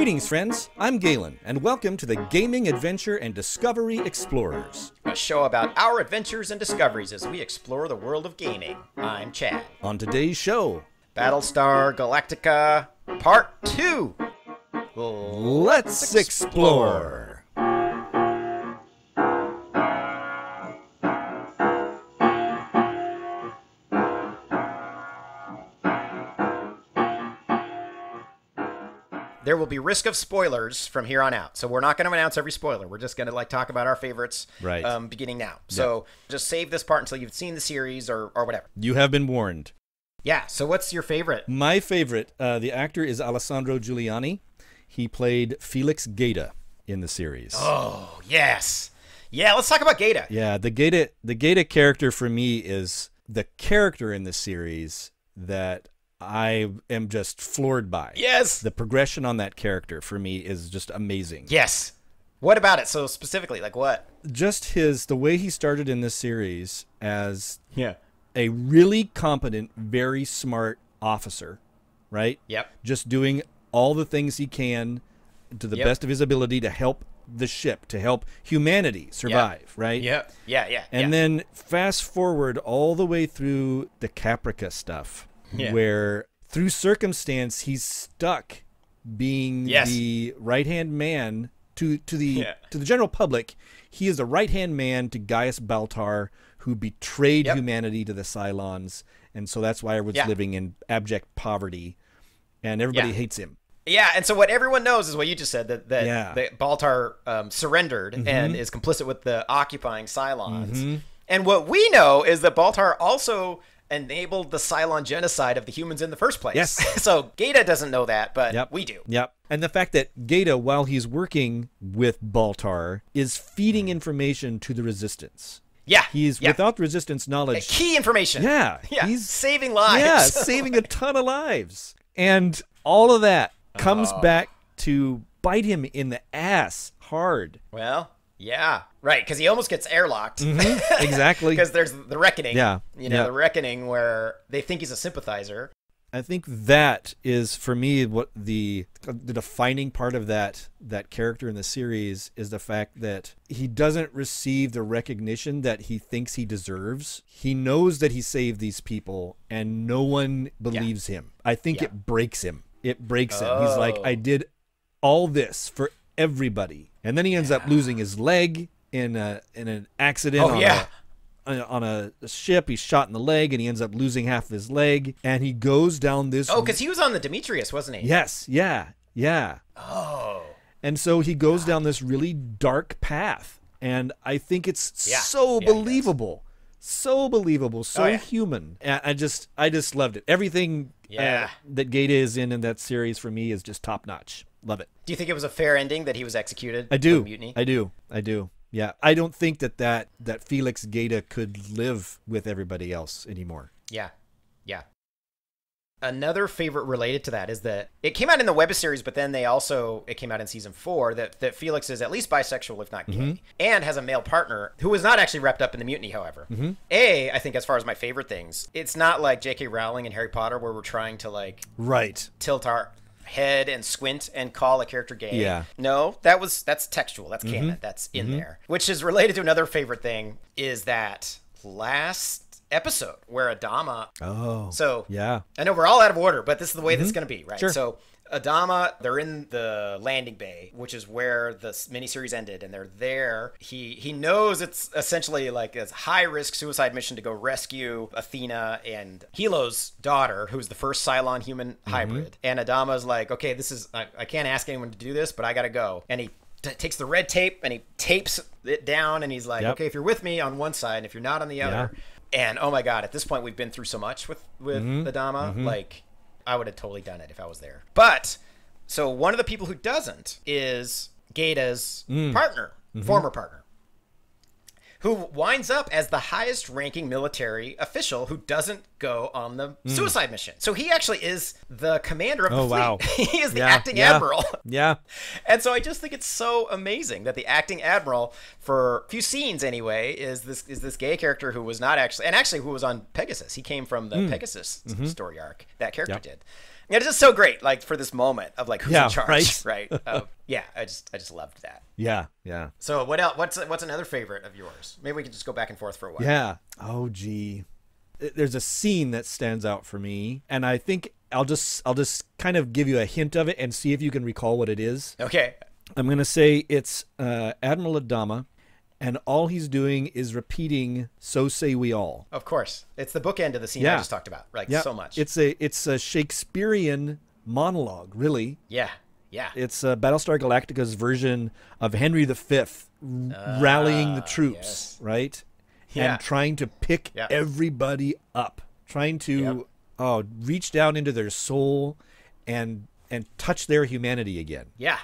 Greetings, friends. I'm Galen, and welcome to the Gaming Adventure and Discovery Explorers. A show about our adventures and discoveries as we explore the world of gaming. I'm Chad. On today's show, Battlestar Galactica Part 2. Let's explore. there will be risk of spoilers from here on out. So we're not going to announce every spoiler. We're just going to like talk about our favorites right. um, beginning now. So yeah. just save this part until you've seen the series or, or whatever. You have been warned. Yeah. So what's your favorite? My favorite, uh, the actor is Alessandro Giuliani. He played Felix Gaeta in the series. Oh, yes. Yeah, let's talk about Gaeta. Yeah, the Gaeta the Gaeta character for me is the character in the series that I am just floored by. Yes. The progression on that character for me is just amazing. Yes. What about it? So specifically, like what? Just his the way he started in this series as yeah, a really competent, very smart officer, right? Yep. Just doing all the things he can to the yep. best of his ability to help the ship to help humanity survive, yep. right? Yeah. Yeah, yeah. And yeah. then fast forward all the way through the Caprica stuff yeah. where through circumstance he's stuck being yes. the right hand man to to the yeah. to the general public. He is a right hand man to Gaius Baltar, who betrayed yep. humanity to the Cylons, and so that's why everyone's yeah. living in abject poverty, and everybody yeah. hates him. Yeah, and so what everyone knows is what you just said that that, yeah. that Baltar um, surrendered mm-hmm. and is complicit with the occupying Cylons. Mm-hmm. And what we know is that Baltar also enabled the Cylon genocide of the humans in the first place. Yes. so Gata doesn't know that, but yep. we do. Yep. And the fact that Gata, while he's working with Baltar, is feeding hmm. information to the resistance. Yeah. He's yeah. without resistance knowledge. Key information. Yeah. Yeah. He's saving lives. Yeah, saving a ton of lives. And all of that comes oh. back to bite him in the ass hard. Well, yeah, right. Because he almost gets airlocked. Mm-hmm, exactly. Because there's the reckoning. Yeah. You know, yeah. the reckoning where they think he's a sympathizer. I think that is for me what the the defining part of that that character in the series is the fact that he doesn't receive the recognition that he thinks he deserves. He knows that he saved these people and no one believes yeah. him. I think yeah. it breaks him. It breaks oh. him. He's like oh. I did all this for everybody and then he ends yeah. up losing his leg in a, in an accident. Oh yeah. A, on a ship, he's shot in the leg, and he ends up losing half of his leg. And he goes down this. Oh, because he was on the Demetrius, wasn't he? Yes, yeah, yeah. Oh. And so he goes God. down this really dark path, and I think it's yeah. so yeah, believable so believable, so oh, yeah. human. I just I just loved it. Everything uh, yeah. uh, that Gata is in in that series for me is just top notch. Love it. Do you think it was a fair ending that he was executed? I do. Mutiny. I do. I do. Yeah, I don't think that that that Felix Gata could live with everybody else anymore. Yeah. Yeah. Another favorite related to that is that it came out in the web series, but then they also it came out in season four that that Felix is at least bisexual, if not gay, mm-hmm. and has a male partner who was not actually wrapped up in the mutiny. However, mm-hmm. a I think as far as my favorite things, it's not like J.K. Rowling and Harry Potter where we're trying to like right tilt our head and squint and call a character gay. Yeah. No, that was that's textual. That's mm-hmm. canon. That's in mm-hmm. there. Which is related to another favorite thing is that last episode where Adama. Oh. So yeah, I know we're all out of order, but this is the way mm-hmm. this is mm-hmm. going to be, right? Sure. So Adama, they're in the landing bay, which is where the miniseries ended, and they're there. He he knows it's essentially like a high risk suicide mission to go rescue Athena and Hilo's daughter, who's the first Cylon human mm-hmm. hybrid. Mm-hmm. And Adama's like, okay, this is I, I can't ask anyone to do this, but I gotta go. And he T- takes the red tape and he tapes it down and he's like yep. okay if you're with me on one side and if you're not on the other yeah. and oh my god at this point we've been through so much with with mm-hmm. adama mm-hmm. like I would have totally done it if I was there. But so one of the people who doesn't is Gata's mm. partner, mm-hmm. former partner who winds up as the highest ranking military official who doesn't go on the mm. suicide mission. So he actually is the commander of oh, the fleet. Wow. he is the yeah, acting yeah, admiral. Yeah. And so I just think it's so amazing that the acting admiral for a few scenes anyway is this is this gay character who was not actually and actually who was on Pegasus. He came from the mm. Pegasus mm-hmm. story arc. That character yep. did. Yeah, it's just so great like for this moment of like who's yeah, in charge, right? right? Um, yeah, I just I just loved that. Yeah, yeah. So what else? What's what's another favorite of yours? Maybe we can just go back and forth for a while. Yeah. Oh, gee. There's a scene that stands out for me, and I think I'll just I'll just kind of give you a hint of it and see if you can recall what it is. Okay. I'm gonna say it's uh, Admiral Adama, and all he's doing is repeating "So say we all." Of course, it's the bookend of the scene yeah. I just talked about, like yeah. so much. It's a it's a Shakespearean monologue, really. Yeah. Yeah. It's uh, Battlestar Galactica's version of Henry V uh, ah, rallying the troops, yes. right? Yeah. And trying to pick everybody up, trying to yep. oh, reach down into their soul and and touch their humanity again. Yeah.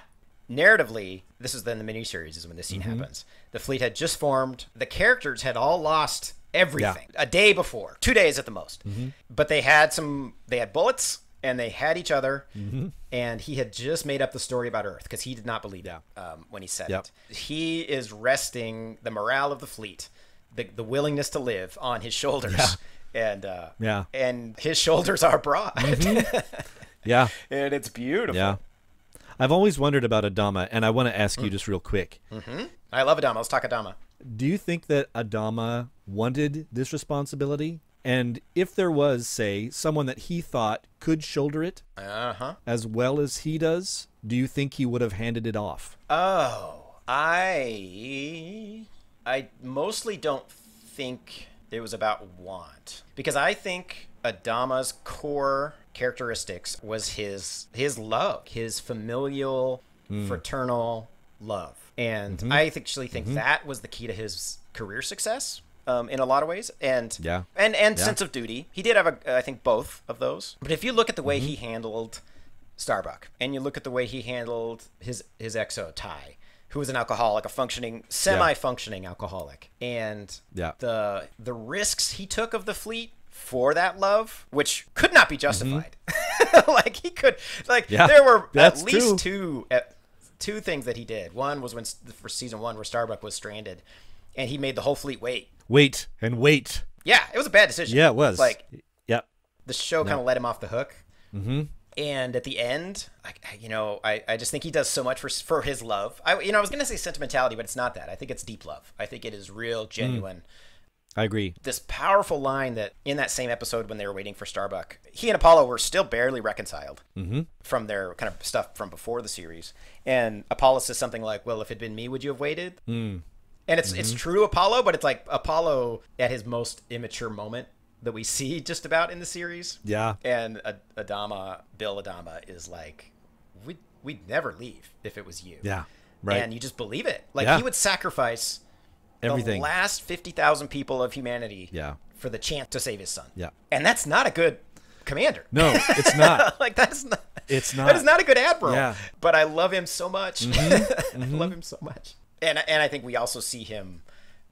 Narratively, this is then the miniseries is when this scene mm-hmm. happens. The fleet had just formed. The characters had all lost everything yeah. a day before, two days at the most. Mm-hmm. But they had some, they had bullets and they had each other, mm-hmm. and he had just made up the story about Earth because he did not believe yeah. it um, when he said yep. it. He is resting the morale of the fleet, the, the willingness to live on his shoulders, yeah. and uh, yeah, and his shoulders are broad. Mm-hmm. yeah, and it's beautiful. Yeah. I've always wondered about Adama, and I want to ask mm. you just real quick. Mm-hmm. I love Adama. Let's talk Adama. Do you think that Adama wanted this responsibility? And if there was, say, someone that he thought could shoulder it uh-huh. as well as he does, do you think he would have handed it off? Oh, I, I mostly don't think it was about want because I think Adama's core characteristics was his his love, his familial, mm. fraternal love, and mm-hmm. I actually think mm-hmm. that was the key to his career success um, in a lot of ways, and yeah, and and yeah. sense of duty. He did have, a, I think, both of those. But if you look at the way mm-hmm. he handled Starbuck, and you look at the way he handled his his exo Ty, who was an alcoholic, a functioning, semi-functioning yeah. alcoholic, and yeah. the the risks he took of the fleet for that love, which could not be mm-hmm. justified. Mm-hmm. like he could, like yeah, there were at least true. two at, two things that he did. One was when for season one, where Starbuck was stranded, and he made the whole fleet wait. Wait and wait. Yeah, it was a bad decision. Yeah, it was. Like, yeah, the show kind of yeah. let him off the hook. Mm-hmm. And at the end, I, you know, I, I just think he does so much for for his love. I you know I was gonna say sentimentality, but it's not that. I think it's deep love. I think it is real, mm. genuine. Mm. I agree. This powerful line that in that same episode when they were waiting for Starbuck, he and Apollo were still barely reconciled mm-hmm. from their kind of stuff from before the series. And Apollo says something like, "Well, if it'd been me, would you have waited?" Mm and it's mm-hmm. it's true to Apollo, but it's like Apollo at his most immature moment that we see just about in the series. Yeah, and Adama, Bill Adama, is like, we we'd never leave if it was you. Yeah, right. And you just believe it. Like yeah. he would sacrifice everything, the last fifty thousand people of humanity. Yeah, for the chance to save his son. Yeah, and that's not a good commander. No, it's not. like that's not. It's not. That is not a good admiral. Yeah. But I love him so much. Mm-hmm. Mm-hmm. I love mm-hmm. him so much and and I think we also see him.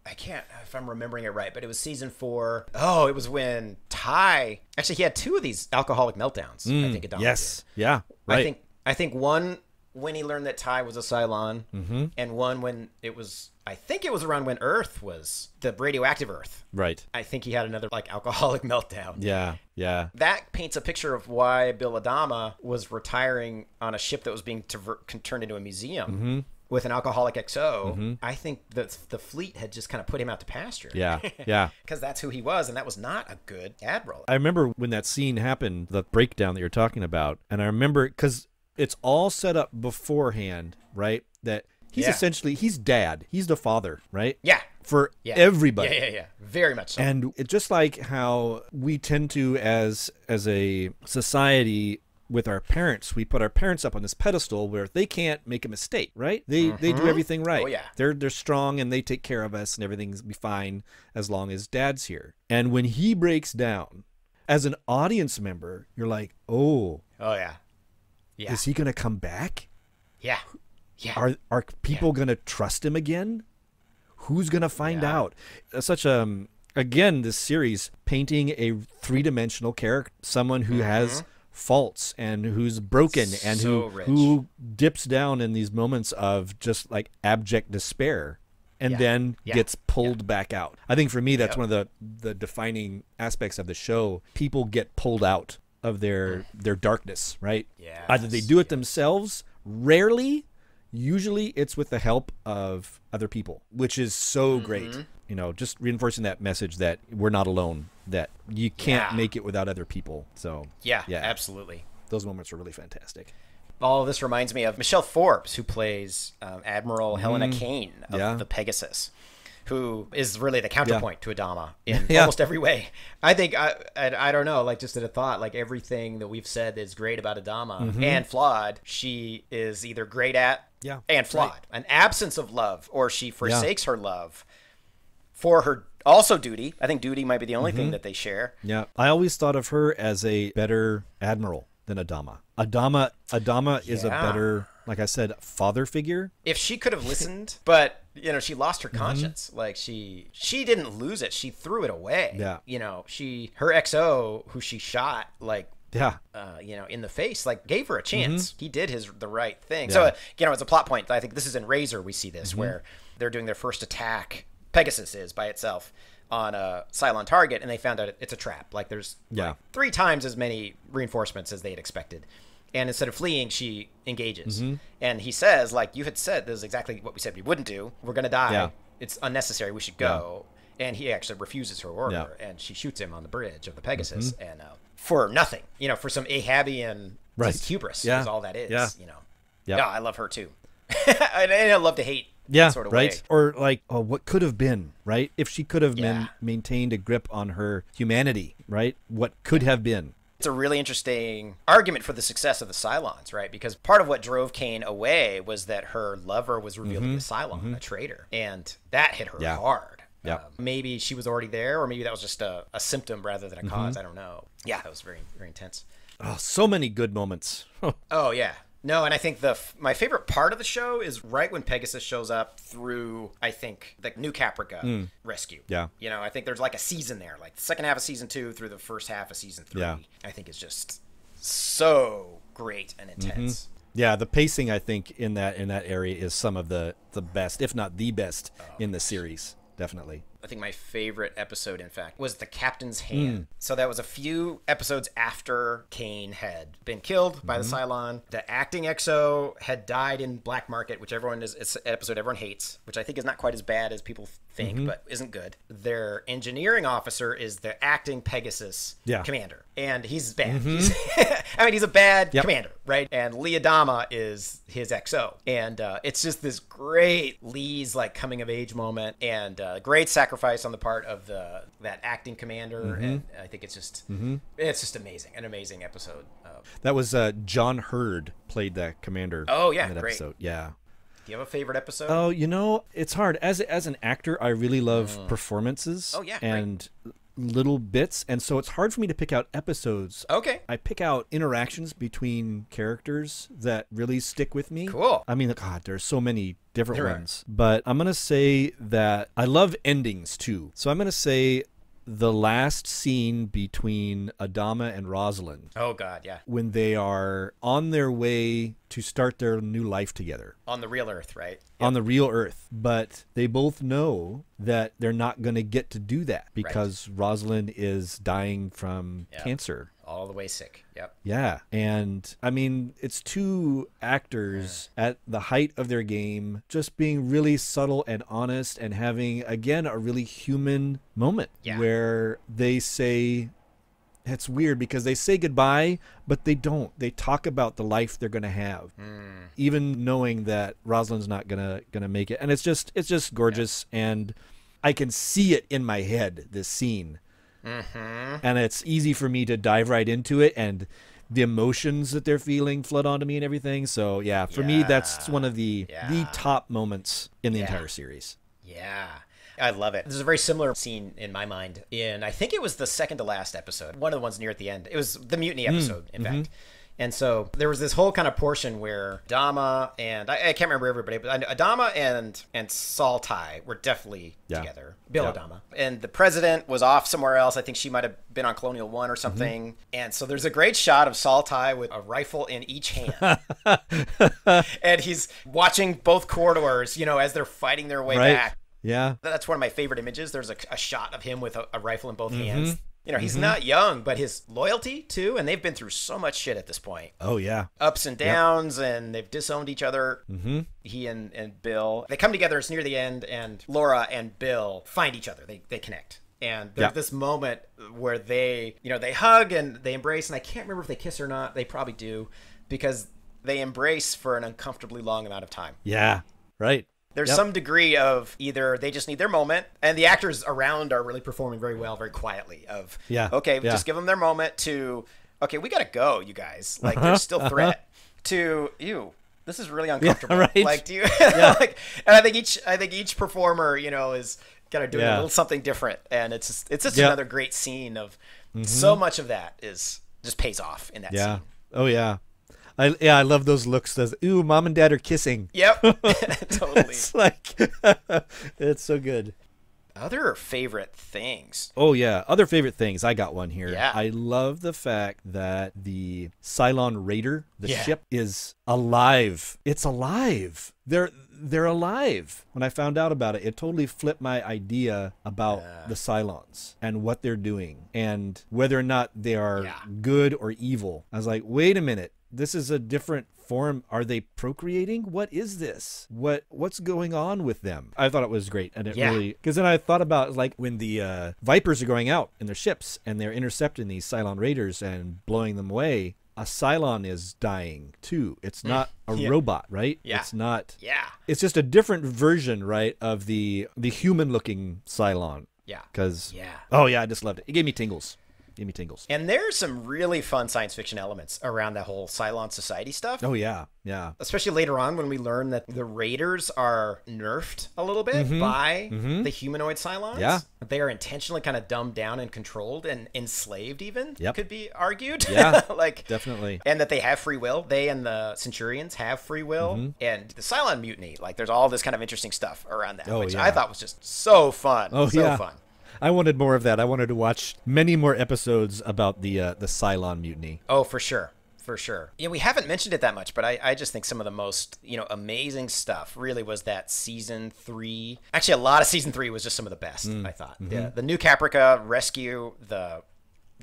I can't if I'm remembering it right, but it was season four. Oh, it was when Ty actually he had two of these alcoholic meltdowns. Mm, I think Adama yes, did. yeah, right. I think I think one when he learned that Ty was a Cylon, mm-hmm. and one when it was I think it was around when Earth was the radioactive Earth. Right. I think he had another like alcoholic meltdown. Yeah. Yeah. That paints a picture of why Bill Adama was retiring on a ship that was being turned into a museum. Mm-hmm with an alcoholic XO, mm-hmm. I think the the fleet had just kind of put him out to pasture. Yeah, yeah, because that's who he was, and that was not a good admiral. I remember when that scene happened, the breakdown that you're talking about, and I remember because it's all set up beforehand, right? That he's yeah. essentially he's dad, he's the father, right? Yeah, for yeah. everybody. Yeah, yeah, yeah. Very much so. And it's just like how we tend to as as a society with our parents. We put our parents up on this pedestal where they can't make a mistake, right? They mm-hmm. they do mm-hmm. everything right. Oh, yeah. They're they're strong and they take care of us and everything's be fine as long as dad's here. And when he breaks down, as an audience member, you're like, "Oh. Oh yeah. Yeah. Is he going to come back? Yeah. Yeah. Are are people yeah. going to trust him again? Who's going to find yeah. out? Uh, such a um, again this series painting a three-dimensional character, someone who mm-hmm. has Faults and who's broken and who rich. who dips down in these moments of just like abject despair and yeah. then yeah. gets pulled yeah. back out. I think for me that's one of the the defining aspects of the show. People get pulled out of their mm. their darkness, right? Yeah. Either they do it themselves, rarely usually it's with the help of other people, which is so mm-hmm. great. You know, just reinforcing that message that we're not alone, that you can't yeah. make it without other people. So, yeah, yeah, absolutely. Those moments are really fantastic. All this reminds me of Michelle Forbes, who plays um, Admiral Helena mm. Kane of yeah. the Pegasus who is really the counterpoint yeah. to Adama in yeah. almost every way. I think I, I, I don't know, like just at a thought, like everything that we've said is great about Adama mm-hmm. and flawed. She is either great at yeah. and flawed. Right. An absence of love, or she forsakes yeah. her love for her also duty. I think duty might be the only mm-hmm. thing that they share. Yeah, I always thought of her as a better admiral than Adama. Adama Adama yeah. is a better like I said, father figure. If she could have listened, but you know she lost her mm-hmm. conscience mm-hmm. like she she didn't lose it she threw it away yeah you know she her xo who she shot like yeah uh, you know in the face like gave her a mm-hmm. chance mm-hmm. he did his the right thing yeah. so uh, you know it's a plot point i think this is in razor we see this mm-hmm. where they're doing their first attack pegasus is by itself on a uh, Cylon target, and they found out it's a trap. Like there's yeah. Like three times as many reinforcements as they had expected and instead of fleeing, she engages. Mm-hmm. And he says, like you had said, this is exactly what we said we wouldn't do. We're gonna die. Yeah. It's unnecessary. We should go. Yeah. And he actually refuses her order, yeah. and she shoots him on the bridge of the Pegasus, mm-hmm. and uh, for nothing, you know, for some Ahabian right. hubris yeah. is all that is. Yeah. You know, yeah, I love her too, and, I love to hate yeah, sort of right? Way. Or like, oh, what could have been, right? If she could have yeah. man- maintained a grip on her humanity, right? What could have been, it's a really interesting argument for the success of the Cylons, right? Because part of what drove Kane away was that her lover was revealed mm-hmm. to be a mm-hmm. Cylon, mm-hmm. a traitor. And that hit her yeah. hard. Yeah. Uh, maybe she was already there, or maybe that was just a, a symptom rather than a because. Mm-hmm. I don't know. Yeah, that was very, very intense. Oh, so many good moments. oh, yeah. No, and I think the my favorite part of the show is right when Pegasus shows up through I think the New Caprica mm. rescue. Yeah, you know I think there's like a season there, like the second half of season two through the first half of season three. Yeah. I think is just so great and mm-hmm. intense. Mm-hmm. Yeah, the pacing I think in that in that area is some of the the best, if not the best, oh, in the series. Definitely. I think my favorite episode, in fact, was the Captain's Hand. Mm. So that was a few episodes after Kane had been killed by mm-hmm. the hmm. Cylon. The acting EXO had died in Black Market, which everyone is it's an episode everyone hates, which I think is not quite as bad as people think, mm-hmm. but isn't good. Their engineering officer is the acting Pegasus yeah. commander, and he's bad. Mm-hmm. He's, I mean, he's a bad yep. commander, right? And Leodama is his XO. And uh, it's just this great Lee's like coming of age moment and uh, great sacrifice on the part of the that acting commander. Mm-hmm. And I think it's just mm-hmm. it's just amazing, an amazing episode. Of- that was uh, John Hurd played that commander. Oh yeah, great. Episode. Yeah. Do you have a favorite episode? Oh, you know, it's hard. As as an actor, I really love mm. performances. Oh yeah, and right little bits, and so it's hard for me to pick out episodes. Okay. I pick out interactions between characters that really stick with me. Cool. I mean, God, there's so many different there ones, are. but I'm gonna say that I love endings too. So I'm gonna say the last scene between Adama and Rosalind. Oh God, yeah. When they are on their way to start their new life together. On the real earth, right? Yep. On the real earth. But they both know that they're not going to get to do that because right. Rosalind is dying from yep. cancer all the way sick. Yep. Yeah. And I mean, it's two actors yeah. at the height of their game just being really subtle and honest and having, again, a really human moment yeah. where they say, it's weird because they say goodbye, but they don't. They talk about the life they're going to have, mm. even knowing that Rosalind's not gonna gonna make it. And it's just it's just gorgeous, yeah. and I can see it in my head. This scene, Mm-hmm. And it's easy for me to dive right into it and the emotions that they're feeling flood onto me and everything. So yeah, for yeah. me that's one of the yeah. the top moments in the yeah. entire series. Yeah. I love it. There's a very similar scene in my mind in I think it was the second to last episode, one of the ones near at the end. It was the mutiny mm. episode, mm. in mm-hmm. fact and so there was this whole kind of portion where Adama and I, I can't remember everybody, but Adama and and Saltai were definitely yeah. together. Bill yeah. Adama and the president was off somewhere else. I think she might have been on Colonial One or something. Mm-hmm. And so there's a great shot of Saltai with a rifle in each hand, and he's watching both corridors, you know, as they're fighting their way right. back. Yeah, that's one of my favorite images. There's a, a shot of him with a, a rifle in both mm-hmm. hands you know, he's mm-hmm. not young, but his loyalty too, and they've been through so much shit at this point. Oh yeah. Ups and downs yep. and they've disowned each other. Mm-hmm. He and, and Bill. They come together, it's near the end, and Laura and Bill find each other. They they connect. And there's yep. this moment where they, you know, they hug and they embrace, and I can't remember if they kiss or not. They probably do, because they embrace for an uncomfortably long amount of time. Yeah. Right. There's yep. some degree of either they just need their moment, and the actors around are really performing very well, very quietly. Of yeah, okay, yeah. just give them their moment. To okay, we gotta go, you guys. Like uh-huh, there's still uh-huh. threat. To you, this is really uncomfortable. Yeah, right? Like do you? Yeah. like, and I think each I think each performer, you know, is kind of doing yeah. a little something different, and it's just, it's just yep. another great scene of mm-hmm. so much of that is just pays off in that yeah. scene. Oh yeah. I yeah, I love those looks. Those ooh, mom and dad are kissing. Yep, totally. it's like it's so good. Other favorite things. Oh yeah, other favorite things. I got one here. Yeah. I love the fact that the Cylon Raider, the yeah. ship, is alive. It's alive. They're they're alive. When I found out about it, it totally flipped my idea about yeah. the Cylons and what they're doing and whether or not they are yeah. good or evil. I was like, wait a minute this is a different form are they procreating what is this what what's going on with them i thought it was great and it yeah. really because then i thought about like when the uh, vipers are going out in their ships and they're intercepting these cylon raiders and blowing them away a Cylon is dying too. It's mm. not a yeah. robot, right? Yeah. It's not. Yeah. It's just a different version, right, of the the human looking Cylon. Yeah. Because. Yeah. Oh yeah, I just loved it. It gave me tingles give me tingles. And there's some really fun science fiction elements around that whole Cylon society stuff. Oh yeah, yeah. Especially later on when we learn that the raiders are nerfed a little bit mm-hmm. by mm-hmm. the humanoid Cylons. Yeah, they are intentionally kind of dumbed down and controlled and enslaved. Even yep. could be argued. Yeah, like definitely. And that they have free will. They and the Centurions have free will. Mm-hmm. And the Cylon mutiny. Like there's all this kind of interesting stuff around that, oh, which yeah. I thought was just so fun. Oh so yeah. fun. I wanted more of that. I wanted to watch many more episodes about the uh, the Cylon mutiny. Oh, for sure for sure. Yeah, we haven't mentioned it that much, but I, I just think some of the most, you know, amazing stuff really was that season three. Actually, a lot of season three was just some of the best, mm. I thought. Mm-hmm. The, the New Caprica rescue, the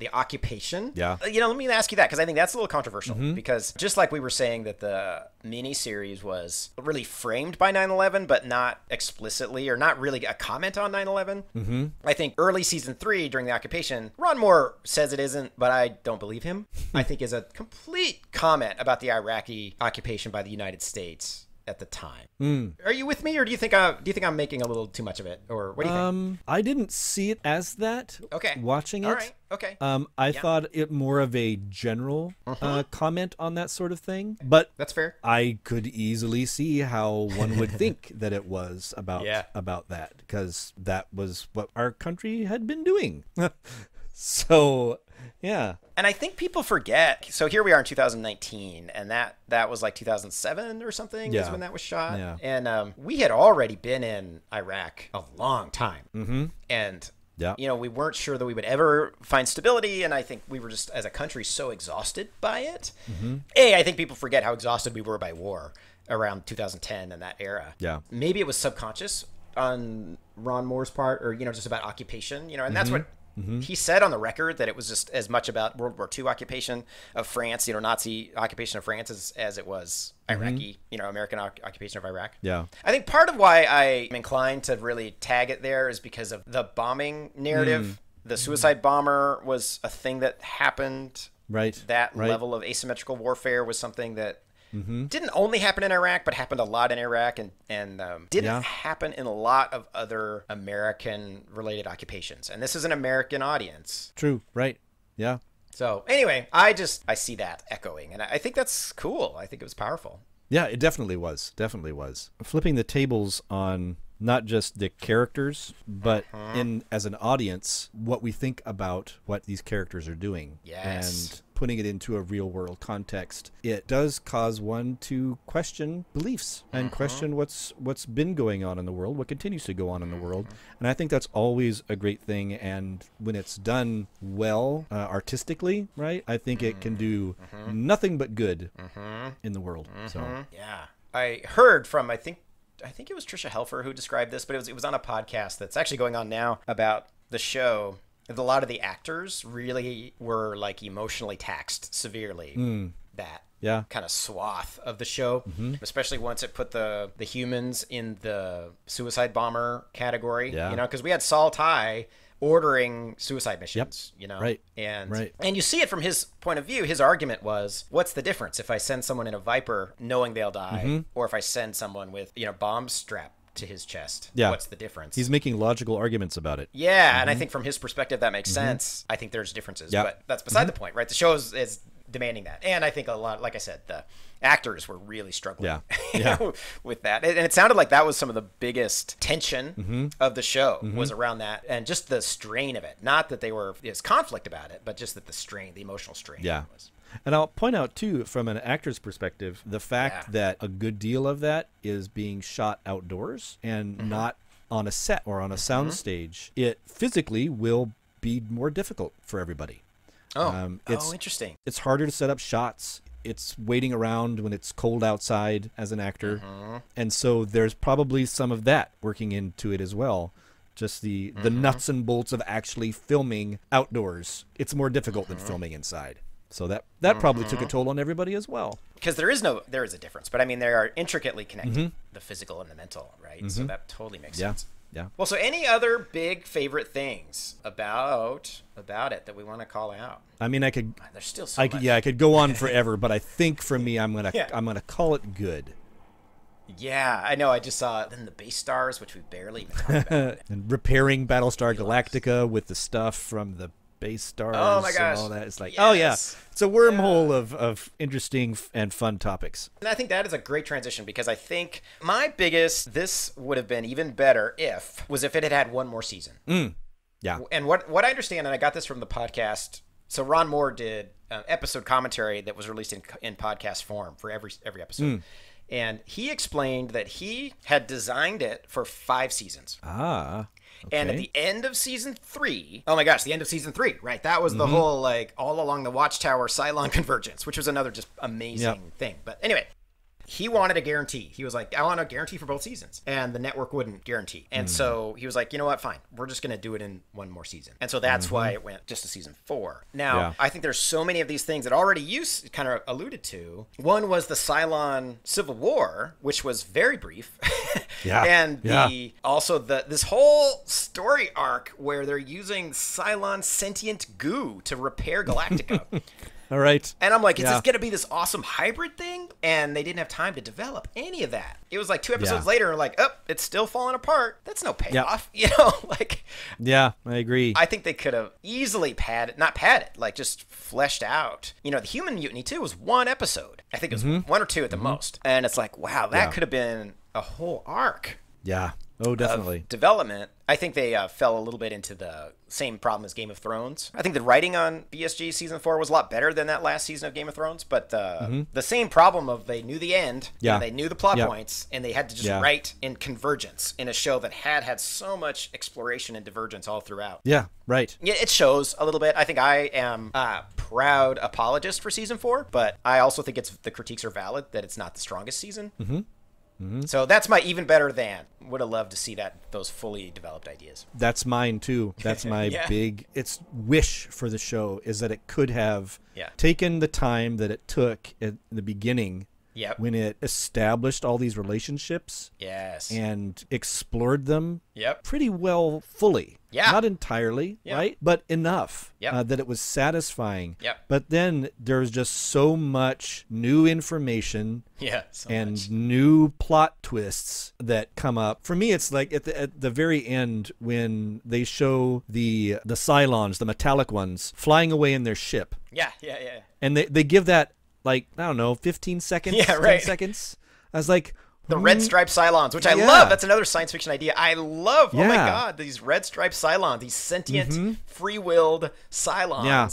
the occupation. Yeah. Uh, you know, let me ask you that because I think that's a little controversial mm -hmm. because just like we were saying that the miniseries was really framed by 9 11, but not explicitly or not really a comment on 9 11. Mm -hmm. I think early season three during the occupation, Ron Moore says it isn't, but I don't believe him. I think is a complete comment about the Iraqi occupation by the United States at the time. Mm. Are you with me, or do you think I do you think I'm making a little too much of it, or what do you um, think? I didn't see it as that. Okay, watching it. All right. Okay. Um, I yeah. thought it more of a general uh, uh-huh. uh, comment on that sort of thing, but that's fair. I could easily see how one would think that it was about yeah. about that because that was what our country had been doing So, yeah. And I think people forget. So here we are in 2019, and that that was like 2007 or something yeah. is when that was shot. Yeah. And um, we had already been in Iraq a long time. Mm-hmm. And yeah. You know, we weren't sure that we would ever find stability. And I think we were just, as a country, so exhausted by it. Mm-hmm. A, I think people forget how exhausted we were by war around 2010 and that era. Yeah. Maybe it was subconscious on Ron Moore's part or, you know, just about occupation, you know, and mm-hmm. that's what Mm-hmm. He said on the record that it was just as much about World War II occupation of France, you know, Nazi occupation of France as, as it was mm-hmm. Iraqi, mm-hmm. you know, American o- occupation of Iraq. Yeah. I think part of why I am inclined to really tag it there is because of the bombing narrative. Mm. The mm-hmm. suicide bomber was a thing that happened. Right. That right. level of asymmetrical warfare was something that Mm-hmm. Didn't only happen in Iraq, but happened a lot in Iraq and, and um, didn't yeah. happen in a lot of other American related occupations. And this is an American audience. True, right. Yeah. So anyway, I just I see that echoing, and I think that's cool. I think it was powerful. Yeah, it definitely was. Definitely was flipping the tables on not just the characters, but uh-huh. in as an audience, what we think about what these characters are doing. Yes. And putting it into a real world context, it does cause one to question beliefs and mm-hmm. question what's what's been going on in the world, what continues to go on in the world. Mm-hmm. And I think that's always a great thing. And when it's done well uh, artistically, right, I think it can do mm-hmm. nothing but good in the world. So yeah, I heard from I think I think it was Trisha Helfer who described this, but it was it was on a podcast that's actually going on now about the show a lot of the actors really were like emotionally taxed severely. Mm. That yeah. kind of swath of the show, mm-hmm. especially once it put the the humans in the suicide bomber category. Yeah. You know, because we had Saul Ty ordering suicide missions. Yep. You know, right? And right. and you see it from his point of view. His argument was, what's the difference if I send someone in a Viper knowing they'll die, mm-hmm. or if I send someone with you know bomb strapped to his chest. Yeah. What's the difference? He's making logical arguments about it. Yeah, mm-hmm. and I mm-hmm. think from his perspective that makes mm-hmm. sense. I think there's differences, yeah. but that's beside mm-hmm. the point, right? The show is, is, demanding that. And I think a lot like I said, the actors were really struggling yeah. yeah. with that. And it sounded like that was some of the biggest tension mm-hmm. of the show mm-hmm. was around that and just the strain of it. Not that they were it conflict about it, but just that the strain, the emotional strain yeah. was. And I'll point out too, from an actor's perspective, the fact yeah. that a good deal of that is being shot outdoors and mm-hmm. not on a set or on a sound mm-hmm. stage. It physically will be more difficult for everybody. Oh, um, oh, it's, oh, interesting. It's harder to set up shots. It's waiting around when it's cold outside as an actor, mm-hmm. and so there's probably some of that working into it as well just the mm-hmm. the nuts and bolts of actually filming outdoors. It's more difficult mm-hmm. than filming inside. So that that mm-hmm. probably took a mm-hmm. toll on everybody as well. Because there is no there is a difference, but I mean they are intricately connected, mm-hmm. the physical and the mental, right? Mm-hmm. So that totally makes yeah. sense. Yeah. Well, so any other big favorite things about about it that we want to call out? I mean, I could. Ah, there's still so I much. Could, yeah, I could go on forever, but I think for me, I'm gonna yeah. I'm gonna call it good. Yeah, I know. I just saw then the base stars, which we barely even talked about. and repairing Battlestar Galactica with the stuff from the space stars oh my gosh. and all that. It's like, yes. oh yeah, it's a wormhole yeah. of, of interesting and fun topics. And I think that is a great transition because I think my biggest, this would have been even better if, was if it had had one more season. Mm. Yeah. And what, what I understand, and I got this from the podcast. So Ron Moore did uh, episode commentary that was released in, in podcast form for every, every episode. Mm and he explained that he had designed it for five seasons. Ah. Okay. And at the end of season three, oh my gosh, the end of season three, right? That was the mm-hmm. whole like all along the Watchtower Cylon convergence, which was another just amazing yep. thing. But anyway, he wanted a guarantee. He was like, I want a guarantee for both seasons. And the network wouldn't guarantee. And mm. so he was like, you know what? Fine. We're just going to do it in one more season. And so that's mm-hmm. why it went just to season four. Now, yeah. I think there's so many of these things that already you kind of alluded to. One was the Cylon Civil War, which was very brief. yeah. And yeah. the also the this whole story arc where they're using Cylon sentient goo to repair Galactica. All right. And I'm like, is yeah. this going to be this awesome hybrid thing? and they didn't have time to develop any of that. It was like two episodes yeah. later, like, oh, it's still falling apart. That's no payoff, yep. you know. like, yeah, I agree. I think they could have easily padded, not padded, like just fleshed out. You know, the Human Mutiny too was one episode. I think it was mm-hmm. one or two at the mm-hmm. most, and it's like, wow, that yeah. could have been a whole arc. Yeah. Oh, definitely. development. I think they uh, fell a little bit into the same problem as Game of Thrones. I think the writing on BSG season four was a lot better than that last season of Game of Thrones, but uh, mm-hmm. the same problem of they knew the end, yeah, they knew the plot yep. points, and they had to just yeah. write in convergence in a show that had had so much exploration and divergence all throughout. Yeah, right. Yeah, it shows a little bit. I think I am a proud apologist for season four, but I also think it's the critiques are valid that it's not the strongest season. Mm-hmm. Mm-hmm. So that's my even better than. Would have loved to see that those fully developed ideas. That's mine too. That's my yeah. big it's wish for the show is that it could have yeah. taken the time that it took at the beginning Yep. When it established all these relationships. Yes. And explored them. Yep. Pretty well fully. Yeah. Not entirely, yep. right? But enough yep. uh, that it was satisfying. Yep. But then there's just so much new information. Yeah. So and much. new plot twists that come up. For me, it's like at the, at the very end when they show the the Cylons, the metallic ones, flying away in their ship. Yeah, yeah, yeah. And they, they give that like I don't know, 15 seconds, yeah, right. 10 seconds. I was like, the hmm. red striped Cylons, which I yeah. love. That's another science fiction idea. I love. Yeah. Oh my god, these red striped Cylons, these sentient, mm-hmm. free willed Cylons. Yeah.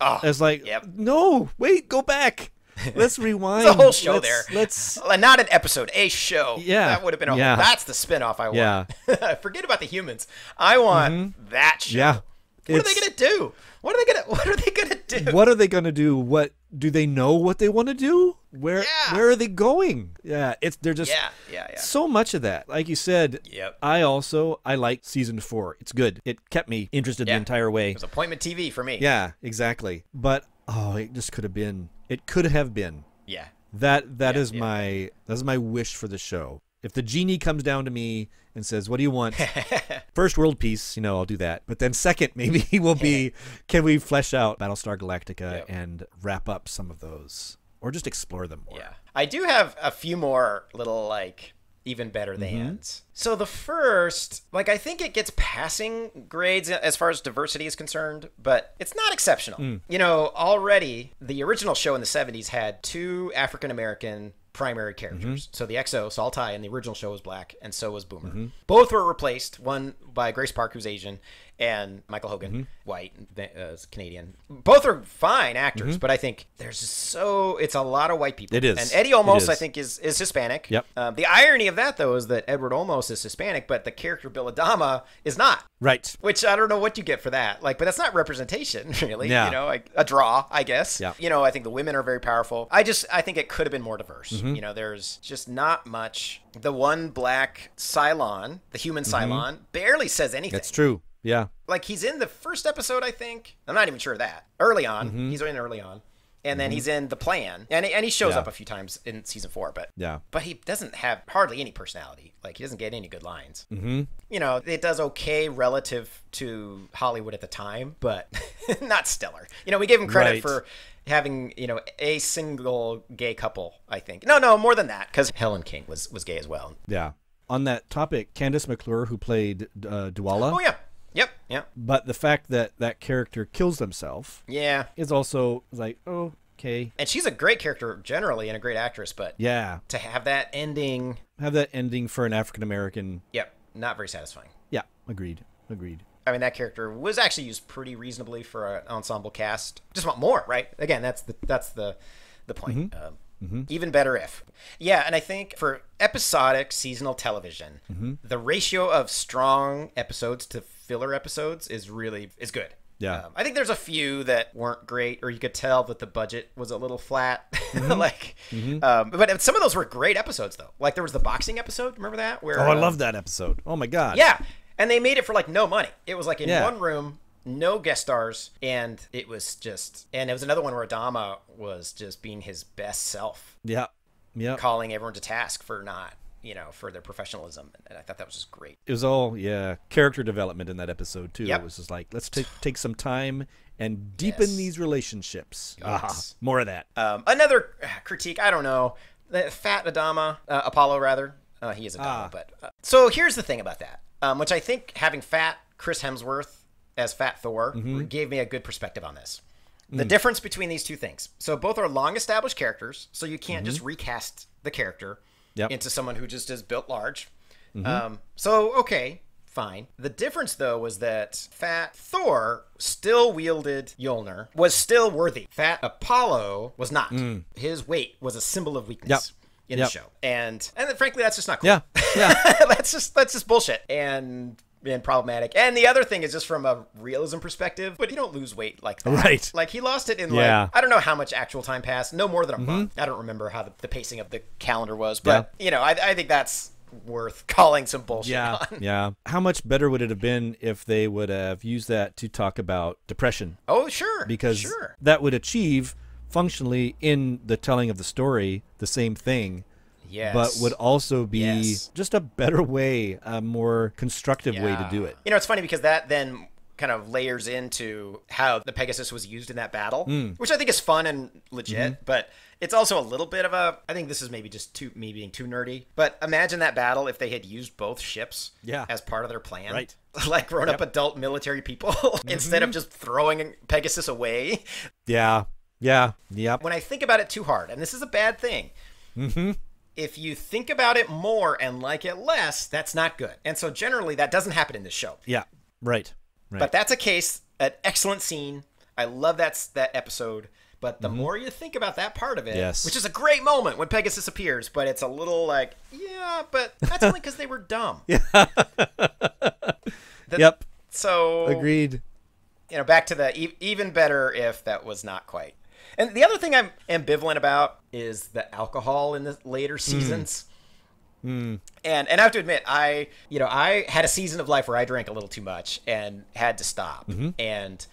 Oh, it's like, yep. no, wait, go back. Let's rewind. the whole show let's, there. Let's uh, not an episode, a show. Yeah, that would have been a. Yeah. Whole, that's the spinoff I want. Yeah. Forget about the humans. I want mm-hmm. that show. Yeah. What it's... are they gonna do? What are they gonna What are they gonna do? What are they gonna do? What do they know what they want to do? Where yeah. where are they going? Yeah, it's they're just yeah, yeah, yeah. so much of that. Like you said, yep. I also I like season four. It's good. It kept me interested yeah. the entire way. It was appointment TV for me. Yeah, exactly. But oh, it just could have been. It could have been. Yeah. That that yeah, is my that is my wish for the show. If the genie comes down to me and says, What do you want? First, world peace. You know, I'll do that. But then, second, maybe will be can we flesh out Battlestar Galactica yep. and wrap up some of those or just explore them more? Yeah. I do have a few more little, like, even better than's. Mm-hmm. So the first, like I think it gets passing grades as far as diversity is concerned, but it's not exceptional. Mm. You know, already the original show in the 70s had two African American primary characters. Mm-hmm. So the EXO, Saltai, in the original show was black, and so was Boomer. Mm-hmm. Both were replaced, one by Grace Park, who's Asian, and Michael Hogan, mm-hmm. white, uh, Canadian. Both are fine actors, mm-hmm. but I think there's so it's a lot of white people. It is, and Eddie Olmos I think is is Hispanic. Yep. Um, the irony of that though is that Edward Olmos is Hispanic, but the character Bill Adama is not. Right. Which I don't know what you get for that. Like, but that's not representation really. Yeah. You know, like a draw, I guess. Yeah. You know, I think the women are very powerful. I just I think it could have been more diverse. Mm-hmm. You know, there's just not much. The one black Cylon, the human mm-hmm. Cylon, barely says anything. That's true. Yeah. Like he's in the first episode, I think. I'm not even sure of that. Early on, mm -hmm. he's in early on. And then mm -hmm. he's in the plan, and he, and he shows yeah. up a few times in season four, but yeah, but he doesn't have hardly any personality. Like he doesn't get any good lines. Mm -hmm. You know, it does okay relative to Hollywood at the time, but not stellar. You know, we gave him credit right. for having you know a single gay couple. I think no, no, more than that, because Helen King was was gay as well. Yeah. On that topic, Candice McClure, who played uh, Dwala, oh yeah, Yep. Yep. But the fact that that character kills themselves, yeah, is also like, oh, okay. And she's a great character generally and a great actress, but yeah, to have that ending, have that ending for an African American, yep, not very satisfying. Yeah, agreed, agreed. I mean, that character was actually used pretty reasonably for an ensemble cast. Just want more, right? Again, that's the that's the the point. Mm-hmm. Um, Mm-hmm. Even better if. Yeah, and I think for episodic seasonal television, mm-hmm. the ratio of strong episodes to filler episodes is really is good. Yeah, um, I think there's a few that weren't great, or you could tell that the budget was a little flat. Mm -hmm. like, mm -hmm. um, but some of those were great episodes, though. Like there was the boxing episode. Remember that? Where oh, I uh, love that episode. Oh my god. Yeah, and they made it for like no money. It was like in yeah. one room, no guest stars, and it was just. And it was another one where Adama was just being his best self. Yeah, yeah. Calling everyone to task for not you know, for their professionalism. And I thought that was just great. It was all, yeah, character development in that episode too. Yep. It was just like, let's take take some time and deepen yes. these relationships. Yes. Ah, more of that. Um, another uh, critique, I don't know, Fat Adama, uh, Apollo rather. Uh, he is Adama, ah. but uh, so here's the thing about that, um, which I think having Fat Chris Hemsworth as Fat Thor mm-hmm. gave me a good perspective on this. The mm. difference between these two things. So both are long established characters, so you can't mm-hmm. just recast the character yep. into someone who just is built large. Mm-hmm. Um, so, okay, fine. The difference, though, was that fat Thor still wielded Yolnir, was still worthy. Fat Apollo was not. Mm. His weight was a symbol of weakness. Yep in yep. the show. And and frankly, that's just not cool. Yeah, yeah. that's just that's just bullshit. And been problematic. And the other thing is just from a realism perspective, but you don't lose weight like that. Right. Like he lost it in yeah. like I don't know how much actual time passed, no more than a mm -hmm. month. I don't remember how the, the, pacing of the calendar was, but yeah. you know, I, I think that's worth calling some bullshit yeah, on. Yeah. How much better would it have been if they would have used that to talk about depression? Oh, sure. Because sure. that would achieve functionally in the telling of the story the same thing Yes. But would also be yes. just a better way, a more constructive yeah. way to do it. You know, it's funny because that then kind of layers into how the Pegasus was used in that battle, mm. which I think is fun and legit, mm-hmm. but it's also a little bit of a I think this is maybe just too me being too nerdy, but imagine that battle if they had used both ships yeah. as part of their plan. Right. like grown yep. up adult military people mm-hmm. instead of mm-hmm. just throwing Pegasus away. Yeah. Yeah. Yep. When I think about it too hard, and this is a bad thing. hmm if you think about it more and like it less, that's not good. And so generally that doesn't happen in this show. Yeah. Right. right. But that's a case, an excellent scene. I love that that episode. But the mm -hmm. more you think about that part of it, yes. which is a great moment when Pegasus appears, but it's a little like, yeah, but that's only because they were dumb. yeah. the, yep. So agreed. You know, back to the e even better if that was not quite and the other thing I'm ambivalent about is the alcohol in the later hmm. seasons. Mm. Mm. And and I have to admit, I you know I had a season of life where I drank a little too much and had to stop. Mm-hmm. And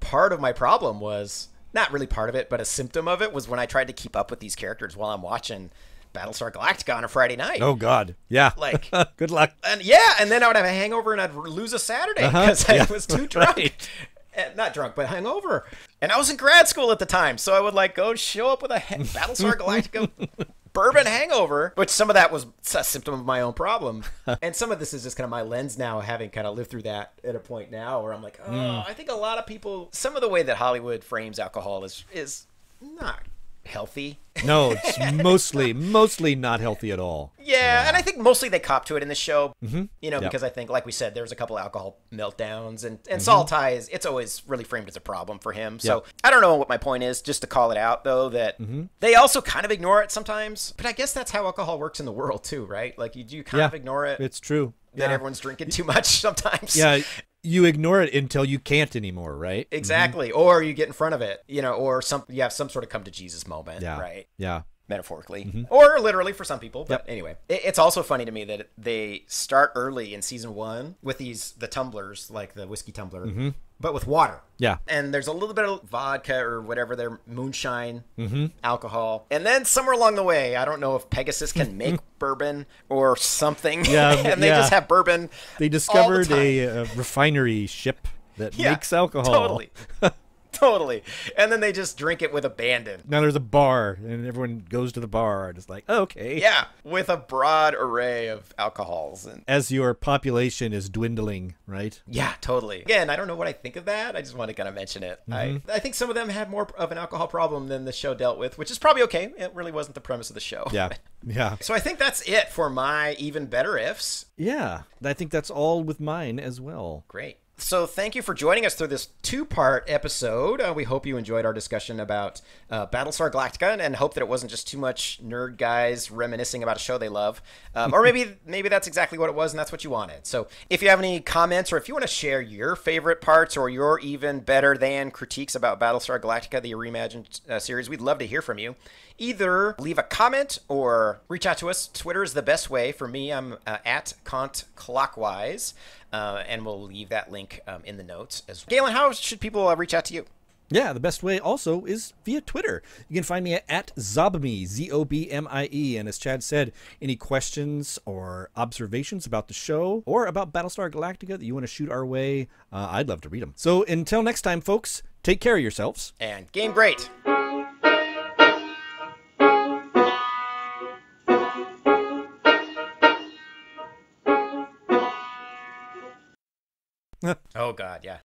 part of my problem was not really part of it, but a symptom of it was when I tried to keep up with these characters while I'm watching Battlestar Galactica on a Friday night. Oh God, yeah. Like, good luck. And yeah, and then I would have a hangover and I'd lose a Saturday because uh-huh. yeah. I was too drunk. right. Eh, not drunk, but hungover. And I was in grad school at the time, so I would like go show up with a Battlestar Galactica bourbon hangover, which some of that was a symptom of my own problem. and some of this is just kind of my lens now, having kind of lived through that at a point now where I'm like, oh, mm. I think a lot of people, some of the way that Hollywood frames alcohol is is not healthy. no, it's mostly mostly not healthy at all. Yeah, yeah, and I think mostly they cop to it in the show. Mm-hmm. You know, yep. because I think, like we said, there's a couple alcohol meltdowns, and and mm-hmm. Saul is it's always really framed as a problem for him. Yep. So I don't know what my point is. Just to call it out though, that mm-hmm. they also kind of ignore it sometimes. But I guess that's how alcohol works in the world too, right? Like you do kind yeah, of ignore it. It's true that yeah. everyone's drinking too much sometimes. Yeah, you ignore it until you can't anymore, right? Mm-hmm. Exactly. Mm-hmm. Or you get in front of it, you know, or some you have some sort of come to Jesus moment, yeah. right? Yeah. Metaphorically mm-hmm. or literally for some people, but yep. anyway, it, it's also funny to me that they start early in season one with these the tumblers, like the whiskey tumbler, mm-hmm but with water. Yeah. And there's a little bit of vodka or whatever their moonshine mm-hmm. alcohol. And then somewhere along the way, I don't know if Pegasus can make bourbon or something. Yeah. and they yeah. just have bourbon. They discovered the a, a, refinery ship that yeah, makes alcohol. Totally. totally. And then they just drink it with abandon. Now there's a bar, and everyone goes to the bar and is like, oh, okay. Yeah, with a broad array of alcohols. And As your population is dwindling, right? Yeah, totally. Again, I don't know what I think of that. I just want to kind of mention it. Mm-hmm. I, I think some of them had more of an alcohol problem than the show dealt with, which is probably okay. It really wasn't the premise of the show. Yeah. Yeah. so I think that's it for my even better ifs. Yeah. I think that's all with mine as well. Great. So, thank you for joining us through this two part episode. Uh, we hope you enjoyed our discussion about uh, Battlestar Galactica and, and, hope that it wasn't just too much nerd guys reminiscing about a show they love. Um, or maybe maybe that's exactly what it was and that's what you wanted. So, if you have any comments or if you want to share your favorite parts or your even better than critiques about Battlestar Galactica, the reimagined uh, series, we'd love to hear from you either leave a comment or reach out to us. Twitter is the best way for me. I'm uh, at Kant Clockwise, uh, and we'll leave that link um, in the notes as well. Galen, how should people uh, reach out to you? Yeah, the best way also is via Twitter. You can find me at Zobmi, Z O B M I E. And as Chad said, any questions or observations about the show or about Battlestar Galactica that you want to shoot our way, uh, I'd love to read them. So until next time, folks, take care of yourselves. And game great. oh God, yeah.